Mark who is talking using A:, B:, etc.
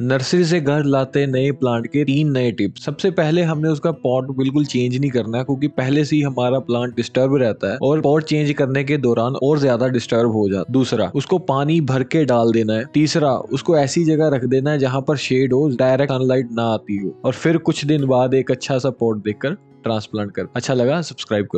A: nursery से घर लाते नए प्लांट के तीन नए टिप्स सबसे पहले हमने उसका पॉट बिल्कुल चेंज नहीं करना है क्योंकि पहले से ही हमारा प्लांट डिस्टर्ब रहता है और पॉट चेंज करने के दौरान और ज्यादा डिस्टर्ब हो जाता दूसरा उसको पानी भर के डाल देना है तीसरा उसको ऐसी जगह रख देना है जहाँ पर शेड हो डायरेक्ट सनलाइट ना आती हो और फिर कुछ दिन बाद एक अच्छा सा पॉट देखकर ट्रांसप्लांट कर अच्छा लगा सब्सक्राइब करो